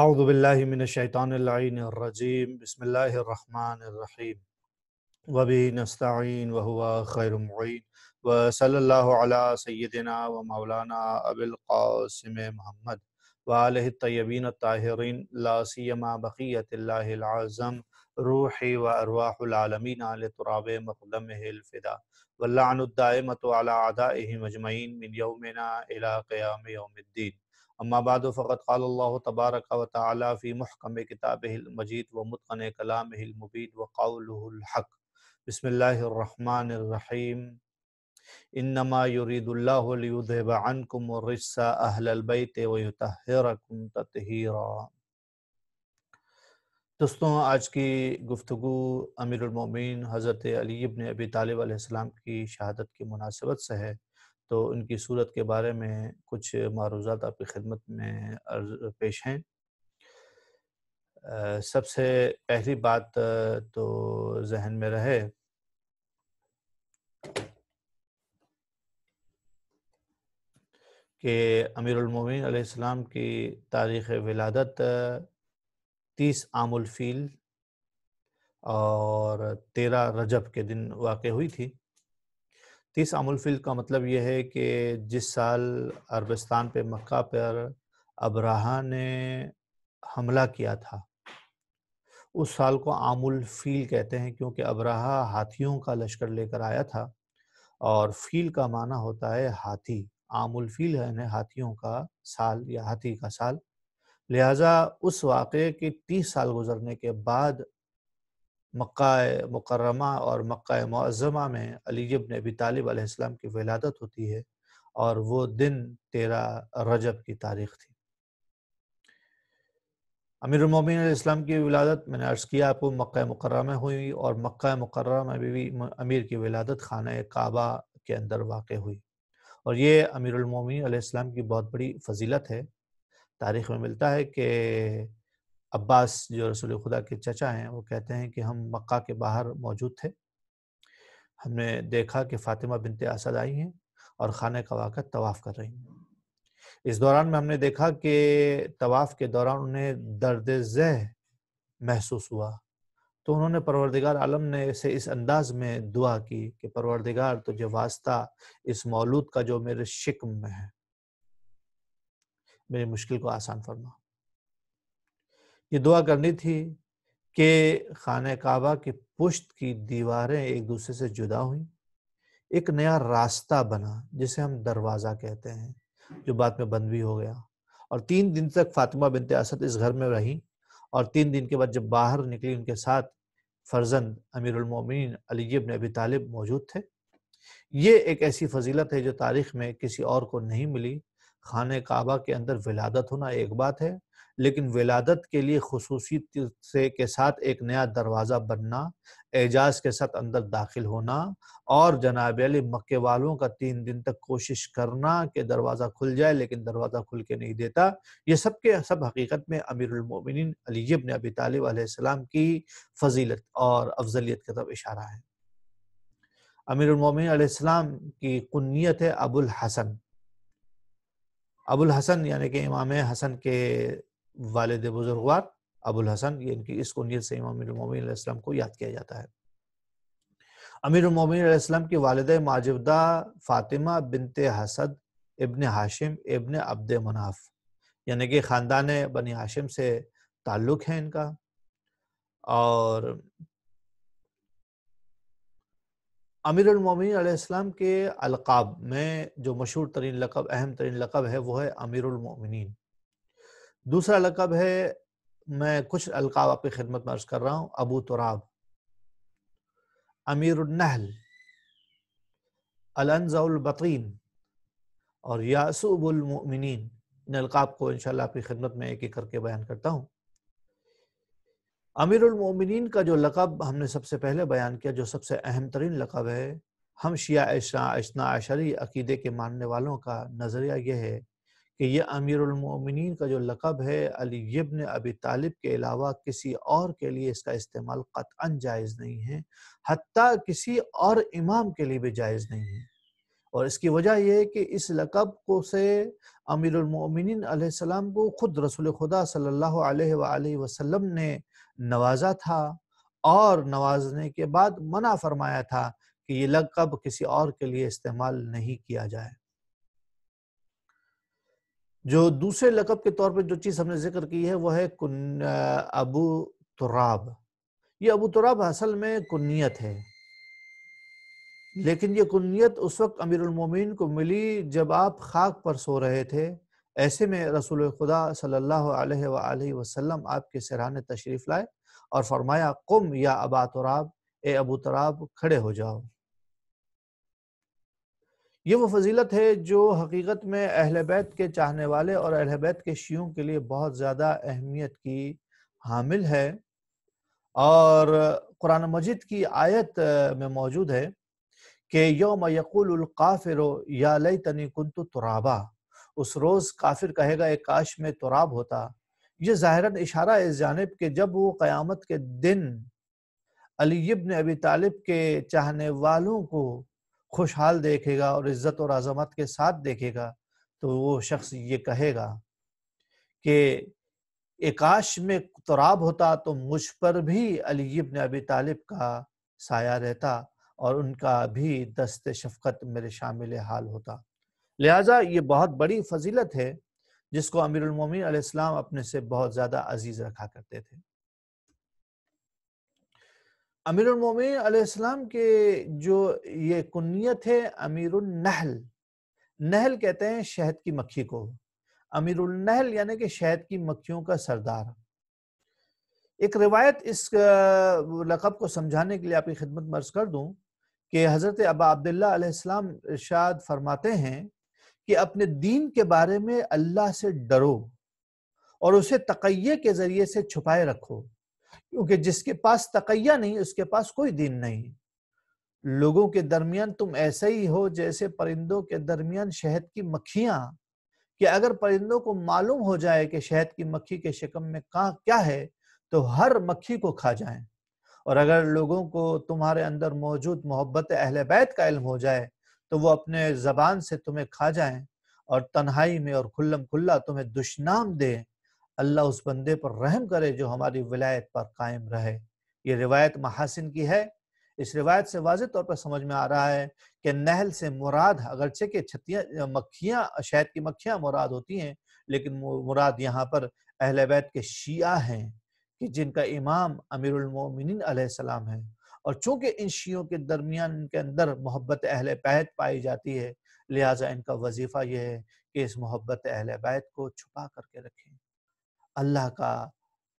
आउदबिल्लिमिनशैतानरजीम बसमीम वबी नस्तीन वहुआ खैरमीन व सल्ला सैदना व मौलाना अबिलकासम महमद वाल तयबीन ताहरीन लासीमा बक़ीतम रूही व अरवाहमीन आलतराब मकदम हिलफ़िदा वल्लादामत अला अदा मजमैन मिन यौमना अला क़याम यौमद्दीन अम्माबाद फ़कत क़ाल तबारक व ताली महकम किताब मजीद व मतन कलाम मुबीद व काउलहक बसमीम इनमा युरीदुल्लाबनकुम रिस्सा अहलबैत वतहरकुम ततहरा दोस्तों आज की गुफ्तु अमीरमिन हज़रत अली इबन अबी तालब की शहादत की मुनासिबत से है तो उनकी सूरत के बारे में कुछ मारूजात आपकी खिदमत में पेश हैं सबसे पहली बात तो जहन में रहे कि अमीरमिन आसमाम की तारीख़ विलादत तीस आमुलफ़ील और तेरह रजब के दिन वाक़ हुई थी तीस अमुलफिल का मतलब यह है कि जिस साल अरबस्तान पे मक्का पर अबराहा ने हमला किया था उस साल को आमुल फील कहते हैं क्योंकि अबराहा हाथियों का लश्कर लेकर आया था और फील का माना होता है हाथी आमुल फील है हाथियों का साल या हाथी का साल लिहाजा उस वाक़े के तीस साल गुजरने के बाद मक्का मकरमा और मक्का मुआज़मा में अली इब्न अबी तालिब अलैहिस्सलाम की विलादत होती है और वो दिन तेरह रजब की तारीख थी अमीर उमिन इस्लाम की विलादत मैंने अर्ज़ किया आपको मक्का मुकर्रा हुई और मक्का मुकर्रा में भी अमीर की विलादत खाना काबा के अंदर वाक़ हुई और ये अमीरमिन की बहुत बड़ी फजीलत है तारीख़ में मिलता है कि अब्बास जो रसूल खुदा के चचा हैं वो कहते हैं कि हम मक्का के बाहर मौजूद थे हमने देखा कि फ़ातिमा बिनते असद आई हैं और खाने का वाक़ तवाफ़ कर रही हैं इस दौरान में हमने देखा कि तवाफ़ के दौरान उन्हें दर्द जह महसूस हुआ तो उन्होंने परवरदिगार आलम ने से इस अंदाज में दुआ की कि परवरदिगार तुझे वास्ता इस मौलूद का जो मेरे शिक्म में है मेरी मुश्किल को आसान फरमा ये दुआ करनी थी कि खान काबा की पुश्त की दीवारें एक दूसरे से जुदा हुई एक नया रास्ता बना जिसे हम दरवाज़ा कहते हैं जो बाद में बंद भी हो गया और तीन दिन तक फातिमा बिनते असद इस घर में रहीं और तीन दिन के बाद जब बाहर निकली उनके साथ फर्जंद अमीरमिन अलीब ने अबी तालिब मौजूद थे ये एक ऐसी फजीलत है जो तारीख में किसी और को नहीं मिली खान काबा के अंदर विलादत होना एक बात है लेकिन विलादत के लिए खसूसियत से के साथ एक नया दरवाज़ा बनना एजाज के साथ अंदर दाखिल होना और जनाब अली मक्के वालों का तीन दिन तक कोशिश करना कि दरवाज़ा खुल जाए लेकिन दरवाज़ा खुल के नहीं देता ये सब के सब हकीकत में अमीरमिन अलीब ने अबी तालब की फजीलत और अफजलियत का तब इशारा है अमीरमिन की कुत है अबुल हसन अबुल हसन यानी कि इमाम हसन के वालद बुजुर्गवार अबुल हसन ये इनकी इस कुनीत से इमाम मोमिन को याद किया जाता है अमीर मोमिन की वालद माजिबदा फ़ातिमा बिनते हसद इबन हाशिम इबन अब्द मुनाफ यानी कि ख़ानदान बनी हाशिम से ताल्लुक़ है इनका और अमीर आसलम के अलकाब में जो मशहूर तरीन लकब अहम तरीन लकब है वह है अमीर उमिन दूसरा लकब है मैं कुछ अलकाब आपकी खिदमत में अर्ज कर रहा हूँ अबू तुराब अमीर नहल अलनज़ाउलबतीन और यासुबुलमिन इन अलकाब को इनशाला आपकी खिदमत में एक एक करके बयान करता हूँ अमीर उलमिन का जो लकब हमने सबसे पहले बयान किया जो सबसे अहम तरीन लकब है हम शिया इसना अशरी अकीदे के मानने वालों का नज़रिया यह है कि यह अमीरमिन का जो लकब है अली इब्न अबी तालिब के अलावा किसी और के लिए इसका इस्तेमाल कतअन जायज़ नहीं है हती किसी और इमाम के लिए भी जायज़ नहीं है और इसकी वजह यह है कि इस लकब को से अमीरमिन को ख़ुद रसुल खुदा सल्ला वसलम ने नवाजा था और नवाजने के बाद मना फरमाया था कि ये लक़ब किसी और के लिए इस्तेमाल नहीं किया जाए जो दूसरे लक़ब के तौर पे जो चीज़ हमने जिक्र की है वो है कुन अबू तुराब ये अबू तुराब असल में कुन्नीत है लेकिन ये कुन्नीत उस वक्त अमीर उलमोमिन को मिली जब आप खाक पर सो रहे थे ऐसे में रसूल खुदा सल्लल्लाहु अलैहि वसल्लम आपके सिरहाने तशरीफ़ लाए और फरमाया कुम या अबा तुराब ए अबू तराब खड़े हो जाओ ये वो फजीलत है जो हकीकत में अहल बैत के चाहने वाले और अहल बैत के शियों के लिए बहुत ज़्यादा अहमियत की हामिल है और कुरान मजिद की आयत में मौजूद है कि यौम यकुल काफिर या लई तनी कुंतु तुराबा उस रोज़ काफिर कहेगा एक काश में तुराब होता ये ज़ाहिरन इशारा इस जानब के जब वो क्यामत के दिन अली इब्न अबी तालिब के चाहने वालों को खुशहाल देखेगा और इज़्ज़त और आज़मत के साथ देखेगा तो वो शख्स ये कहेगा कि एकाश में तुराब होता तो मुझ पर भी अली इब्न अबी तालिब का साया रहता और उनका भी दस्त शफकत मेरे शामिल हाल होता लिहाजा ये बहुत बड़ी फजीलत है जिसको अमीरमिन अलैहिस्सलाम अपने से बहुत ज़्यादा अजीज़ रखा करते थे अमीरमिन अलैहिस्सलाम के जो ये कुन्नीत है अमीर नहल कहते हैं शहद की मक्खी को अमीर नहल यानी कि शहद की मक्खियों का सरदार एक रिवायत इस लकब को समझाने के लिए आपकी खिदमत मर्ज कर दूं कि हज़रत अब अब्दुल्लाम इरशाद फरमाते हैं कि अपने दीन के बारे में अल्लाह से डरो और उसे तकैये के जरिए से छुपाए रखो क्योंकि जिसके पास तकैया नहीं उसके पास कोई दीन नहीं लोगों के दरमियान तुम ऐसे ही हो जैसे परिंदों के दरमियान शहद की मक्खियां कि अगर परिंदों को मालूम हो जाए कि शहद की मक्खी के शिकम में कहा क्या है तो हर मक्खी को खा जाए और अगर लोगों को तुम्हारे अंदर मौजूद मोहब्बत अहल बैत का इल्म हो जाए तो वो अपने ज़बान से तुम्हें खा जाए और तन्हाई में और खुल्लम खुल्ला तुम्हें दुश्नाम दे अल्लाह उस बंदे पर रहम करे जो हमारी विलायत पर कायम रहे ये रिवायत महासिन की है इस रिवायत से वाज तौर पर समझ में आ रहा है कि नहल से मुराद अगरचे के छतियाँ मक्खियाँ शहद की मक्खियाँ मुराद होती हैं लेकिन मुराद यहाँ पर अहल के शिया हैं कि जिनका इमाम अमीरमिन सलाम है और चूंकि इन शियों के दरमियान इनके अंदर मोहब्बत अहल बैत पाई जाती है लिहाजा इनका वजीफ़ा यह है कि इस मोहब्बत अहल बैत को छुपा करके रखें अल्लाह का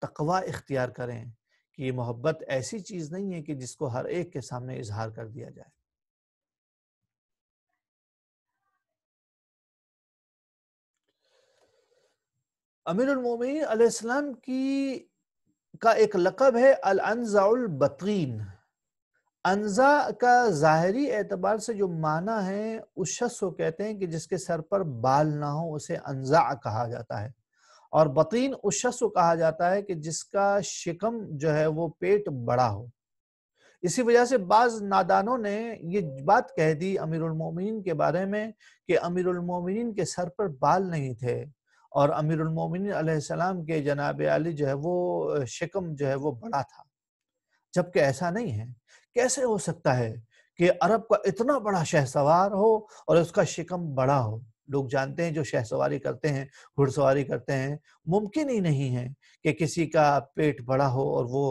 तकवा इख्तियार करें कि ये मोहब्बत ऐसी चीज़ नहीं है कि जिसको हर एक के सामने इजहार कर दिया जाए अमीरमिन की का एक लकब है अल अनजाउल बतीन अनजा का ज़ाहरी एतबार से जो माना है उस शख्स को कहते हैं कि जिसके सर पर बाल ना हो उसे अनजा कहा जाता है और बतीन उस शख्स को कहा जाता है कि जिसका शिकम जो है वो पेट बड़ा हो इसी वजह से बाज नादानों ने ये बात कह दी अमीरमिन के बारे में कि अमीरमिन के सर पर बाल नहीं थे और अमीरमिन के जनाब अली जो है वो शिकम जो है वो बड़ा था जबकि ऐसा नहीं है कैसे हो सकता है कि अरब का इतना बड़ा शहसवार हो और उसका शिकम बड़ा हो लोग जानते हैं जो शहसवारी करते हैं घुड़सवारी करते हैं मुमकिन ही नहीं है कि किसी का पेट बड़ा हो और वो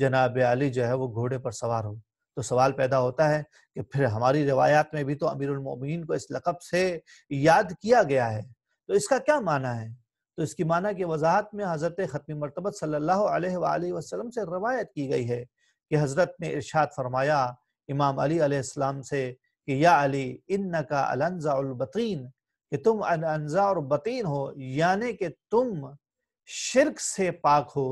जनाब अली जो है वो घोड़े पर सवार हो तो सवाल पैदा होता है कि फिर हमारी रिवायात में भी तो अमीरमिन को इस लकब से याद किया गया है तो इसका क्या माना है तो इसकी माना की वजाहत में हज़रत ख़त्म मरतबत सल्ला वसलम से रवायत की गई है कि हज़रत ने इरशाद फरमाया इमाम अली अलैहिस्सलाम से कि या अली इन का अलनज़ाबतीन कि तुम अनजा और बतीन हो यानी कि तुम शिरक से पाक हो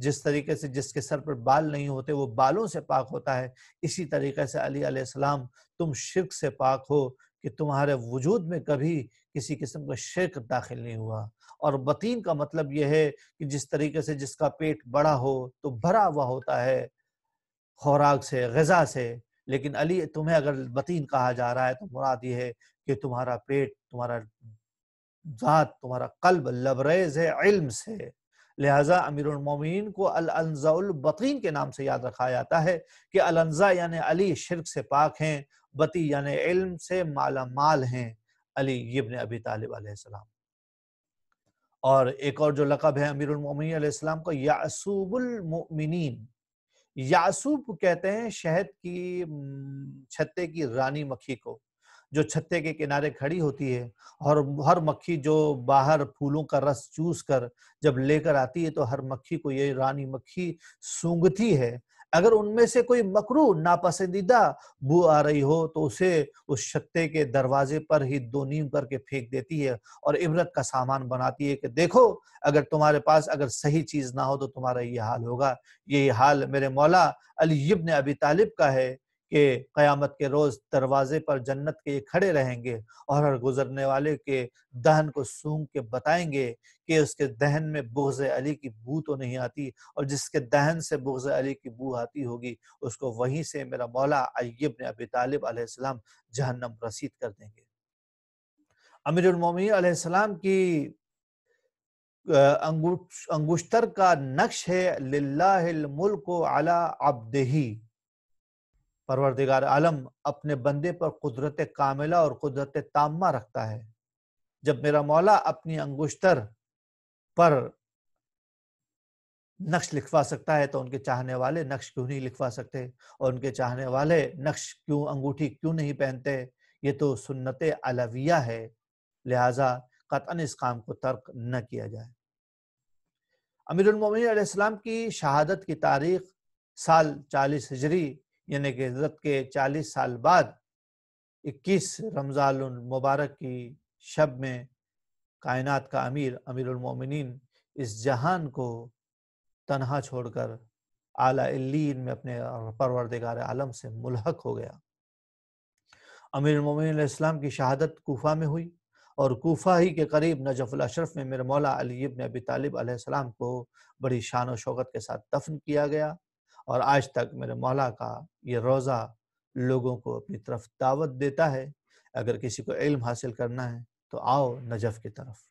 जिस तरीके से जिसके सर पर बाल नहीं होते वो बालों से पाक होता है इसी तरीके से अली अलैहिस्सलाम तुम शिरक से पाक हो कि तुम्हारे वजूद में कभी किसी किस्म का शिरक दाखिल नहीं हुआ और बतीन का मतलब यह है कि जिस तरीके से जिसका पेट बड़ा हो तो भरा हुआ होता है खुराक से गज़ा से लेकिन अली तुम्हें अगर बतीन कहा जा रहा है तो मुराद ये है कि तुम्हारा पेट तुम्हारा ज़ात तुम्हारा कल्ब लबरेज है इल्म से लिहाजा अमीरमिन को अलजाउलबतीन के नाम से याद रखा जाता है कि अलजा यानि अली शिरक से पाक हैं बती यानि इल्म से माला माल हैं अली इबन अबी तालिब अलैहिस्सलाम और एक और जो लकब है अमीरमिन का यासूबुलमिन यासूब कहते हैं शहद की छत्ते की रानी मक्खी को जो छत्ते के किनारे खड़ी होती है और हर मक्खी जो बाहर फूलों का रस चूस कर जब लेकर आती है तो हर मक्खी को ये रानी मक्खी सूंघती है अगर उनमें से कोई मकरू नापसंदीदा बू आ रही हो तो उसे उस छत्ते के दरवाजे पर ही दो नीम करके फेंक देती है और इबरत का सामान बनाती है कि देखो अगर तुम्हारे पास अगर सही चीज ना हो तो तुम्हारा ये हाल होगा यही हाल मेरे मौला अली ने अबी तालिब का है के क़यामत के रोज़ दरवाजे पर जन्नत के ये खड़े रहेंगे और हर गुजरने वाले के दहन को सूंघ के बताएंगे कि उसके दहन में बुग्ज़ अली की बू तो नहीं आती और जिसके दहन से बुग्ज़ अली की बू आती होगी उसको वहीं से मेरा मौला अय्यब ने अबी तालिब आसमाम जहन्नम रसीद कर देंगे अमीरमिन आसमाम की अंगुश्तर का नक्श है लिल्लाहिल मुल्क अला अब्दही परवरदिगार आलम अपने बंदे पर कुदरत कामिला और कुदरत तामा रखता है जब मेरा मौला अपनी अंगुश्तर पर नक्श लिखवा सकता है तो उनके चाहने वाले नक्श क्यों नहीं लिखवा सकते और उनके चाहने वाले नक्श क्यों अंगूठी क्यों नहीं पहनते ये तो सुन्नत अलविया है लिहाजा कतन इस काम को तर्क न किया जाए अमीरमिन की शहादत की तारीख साल चालीस हिजरी यानी कि हजरत के 40 साल बाद 21 रमज़ान मुबारक की शब में कायनात का अमीर अमीरमिन इस जहान को तनहा छोड़कर आला इल्लीन में अपने परवरदेगार आलम से मुलहक हो गया अमीर इस्लाम की शहादत कोफा में हुई और कोफा ही के करीब नजफुल अशरफ में मेरे मौला अली इब्न अबी तालिब सलाम को बड़ी शान व शौकत के साथ दफन किया गया और आज तक मेरे मौला का ये रोज़ा लोगों को अपनी तरफ दावत देता है अगर किसी को इल्म हासिल करना है तो आओ नजफ़ की तरफ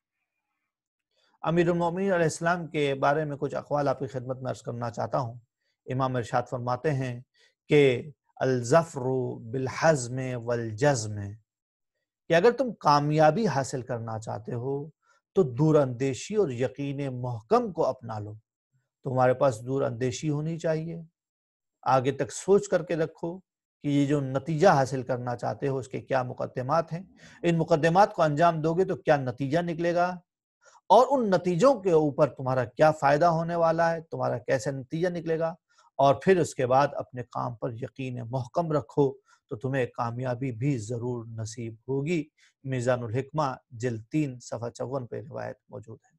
अमीर इस्लाम के बारे में कुछ अखवाल आपकी खिदमत में अर्ज करना चाहता हूँ इमाम इरशाद फरमाते हैं कि अलजफ़र बिलहज़म वलजज़म कि अगर तुम कामयाबी हासिल करना चाहते हो तो दूरअंदेशी और यकीन महकम को अपना लो तो हमारे पास दूर अंदेशी होनी चाहिए आगे तक सोच करके रखो कि ये जो नतीजा हासिल करना चाहते हो उसके क्या मुकदमात हैं इन मुकदमात को अंजाम दोगे तो क्या नतीजा निकलेगा और उन नतीजों के ऊपर तुम्हारा क्या फ़ायदा होने वाला है तुम्हारा कैसे नतीजा निकलेगा और फिर उसके बाद अपने काम पर यकीन महकम रखो तो तुम्हें कामयाबी भी ज़रूर नसीब होगी मिज़ानकमा जल तीन सफ़ा चौवन पर रिवायत मौजूद है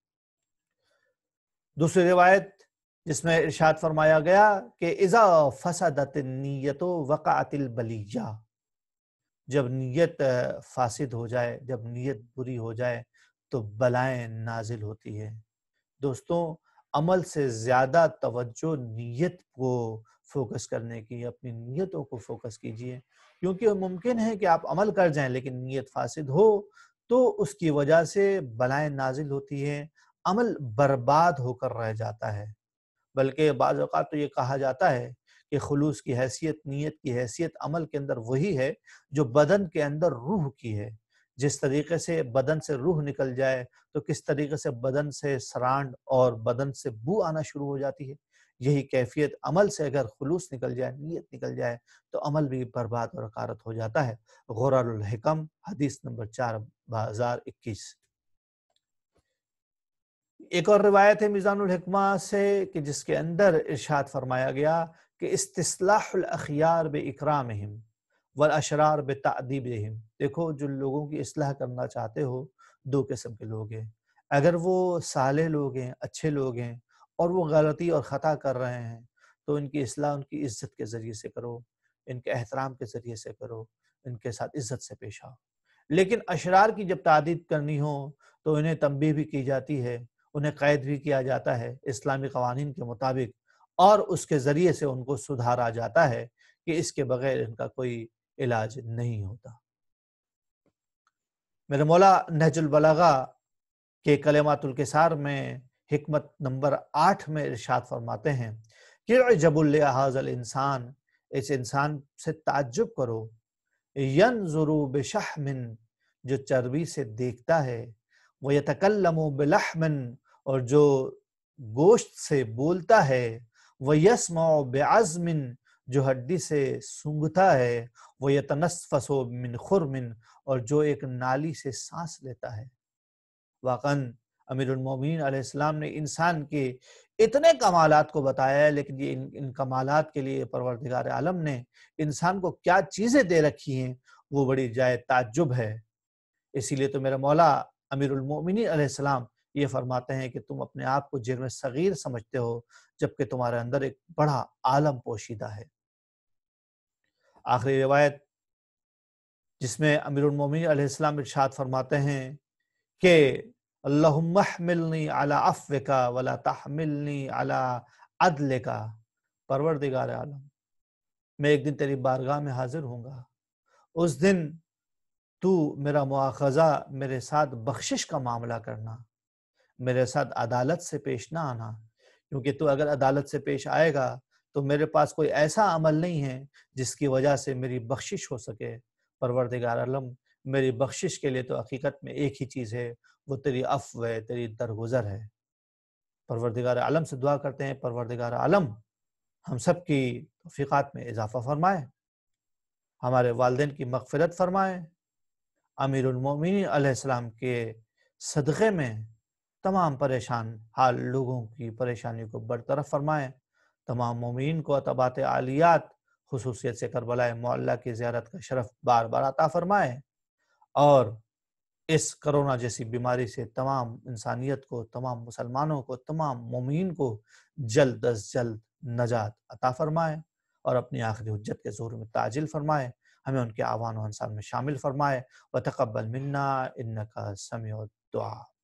दूसरी रिवायत जिसमें इर्शाद फरमाया गया कि इज़ा फसादत नीयत वक़ातिल बलिया जब नीयत फासिद हो जाए जब नीयत बुरी हो जाए तो बलाएं नाजिल होती है दोस्तों अमल से ज़्यादा तवज्जो नीयत को फोकस करने की अपनी नीयतों को फोकस कीजिए क्योंकि मुमकिन है कि आप अमल कर जाएं लेकिन नीयत फासिद हो तो उसकी वजह से बलाएं नाजिल होती है अमल बर्बाद होकर रह जाता है बल्कि बाज़ तो ये कहा जाता है कि खलूस की हैसियत नीयत की हैसियत अमल के अंदर वही है जो बदन के अंदर रूह की है जिस तरीके से बदन से रूह निकल जाए तो किस तरीके से बदन से सरांड और बदन से बू आना शुरू हो जाती है यही कैफियत अमल से अगर खलूस निकल जाए नीयत निकल जाए तो अमल भी बर्बाद और अकारत हो जाता है गौरकम हदीस नंबर चार हजार इक्कीस एक और रिवायत है मिज़ानकमा से कि जिसके अंदर इर्शाद फरमाया गया कि इसलाखियार बे इकराम वल अशरार बे तदीब देखो जो लोगों की असलाह करना चाहते हो दो किस्म के लोग हैं अगर वो साले लोग हैं अच्छे लोग हैं और वो गलती और ख़ता कर रहे हैं तो उनकी असलाह उनकी इज्जत के ज़रिए से करो इनके एहतराम के ज़रिए से करो इनके साथ इज्जत से पेश आओ लेकिन अशरार की जब तादीद करनी हो तो इन्हें तंबी भी की जाती है उन्हें कैद भी किया जाता है इस्लामी कवानीन के मुताबिक और उसके ज़रिए से उनको सुधारा जाता है कि इसके बगैर इनका कोई इलाज नहीं होता मेरे मौला नहजुलबलागा के कलेमातुलकसार में हमत नंबर आठ में इर्शाद फरमाते हैं कि जबुल हाजल इंसान इस इंसान से ताज्जुब करो यन जरूब शाहमिन जो चर्बी से देखता है वह यतकल्लम बिलहमन और जो गोश्त से बोलता है वह यसमा बेआजमिन जो हड्डी से सूंघता है वह यतनसफसो मिन खुरमिन और जो एक नाली से सांस लेता है वाकन अमीरमिन आसमाम ने इंसान के इतने कमालत को बताया है लेकिन ये इन, इन कमालत के लिए परवरदिगार आलम ने इंसान को क्या चीज़ें दे रखी हैं वो बड़ी जाए ताजुब है इसीलिए तो मेरा मौला अमीर अमीरमिन ये फरमाते हैं कि तुम अपने आप को जिर्म सगीर समझते हो जबकि तुम्हारे अंदर एक बड़ा आलम पोशीदा है आखिरी रिवायत जिसमें अमीर अमीरमिन इर्शाद फरमाते हैं कि अल्लाहमिलनी अला अफ़ का वला तहमिलनी अला अदल का परवरदिगार आलम मैं एक दिन तेरी बारगाह में हाजिर होऊंगा उस दिन तू मेरा मुआखजा मेरे साथ बख्शिश का मामला करना मेरे साथ अदालत से पेश ना आना क्योंकि तू अगर अदालत से पेश आएगा तो मेरे पास कोई ऐसा अमल नहीं है जिसकी वजह से मेरी बख्शिश हो सके परवरदिगार आलम मेरी बख्शिश के लिए तो हकीकत में एक ही चीज़ है वो तेरी अफ़ है तेरी दरगुजर है परवरदिगार आलम से दुआ करते हैं परवरदिगार आलम हम सब की तफ़ीक़ात में इजाफ़ा फरमाए हमारे वालदेन की मगफरत फरमाएँ अमीरमिन के सदक़े में तमाम परेशान हाल लोगों की परेशानी को बरतरफ फरमाएँ तमाम ममिन को अतबात आलियात खसूसियत से करबलाए मोल्ला की ज्यारत का शरफ बार बार अता फरमाए और इस करोना जैसी बीमारी से तमाम इंसानियत को तमाम मुसलमानों को तमाम ममिन को जल्द अज जल्द नजात अता फरमाए और अपनी आखिरी हजत के जोर में ताजिल फरमाए हमें उनके आह्वान और में शामिल फरमाए व तकबल मन्ना इनका समय दुआ